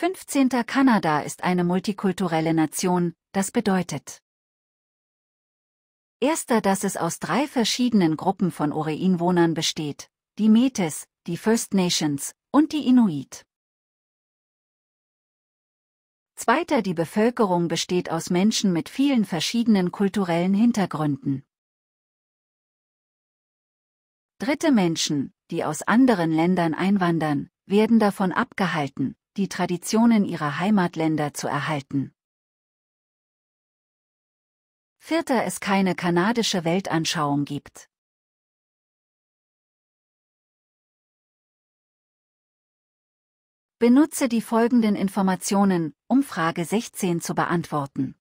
15. Kanada ist eine multikulturelle Nation, das bedeutet. Erster, dass es aus drei verschiedenen Gruppen von Ureinwohnern besteht, die Metis, die First Nations und die Inuit. Zweiter, die Bevölkerung besteht aus Menschen mit vielen verschiedenen kulturellen Hintergründen. Dritte Menschen, die aus anderen Ländern einwandern, werden davon abgehalten, die Traditionen ihrer Heimatländer zu erhalten. Vierter es keine kanadische Weltanschauung gibt. Benutze die folgenden Informationen, um Frage 16 zu beantworten.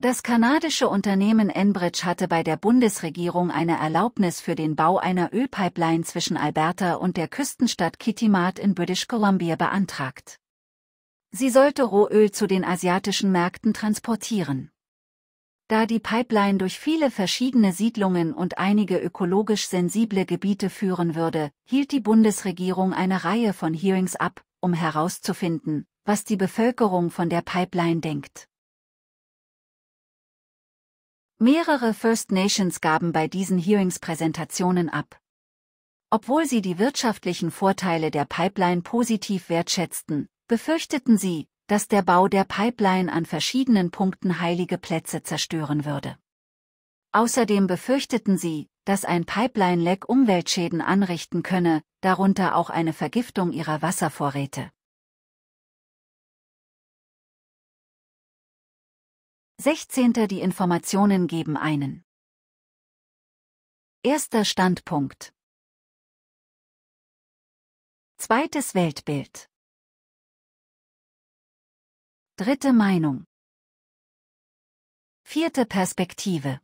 Das kanadische Unternehmen Enbridge hatte bei der Bundesregierung eine Erlaubnis für den Bau einer Ölpipeline zwischen Alberta und der Küstenstadt Kitimat in British Columbia beantragt. Sie sollte Rohöl zu den asiatischen Märkten transportieren. Da die Pipeline durch viele verschiedene Siedlungen und einige ökologisch sensible Gebiete führen würde, hielt die Bundesregierung eine Reihe von Hearings ab, um herauszufinden, was die Bevölkerung von der Pipeline denkt. Mehrere First Nations gaben bei diesen Hearings Präsentationen ab. Obwohl sie die wirtschaftlichen Vorteile der Pipeline positiv wertschätzten, befürchteten sie, dass der Bau der Pipeline an verschiedenen Punkten heilige Plätze zerstören würde. Außerdem befürchteten sie, dass ein Pipeline-Leck Umweltschäden anrichten könne, darunter auch eine Vergiftung ihrer Wasservorräte. 16. Die Informationen geben einen. Erster Standpunkt. Zweites Weltbild. Dritte Meinung. Vierte Perspektive.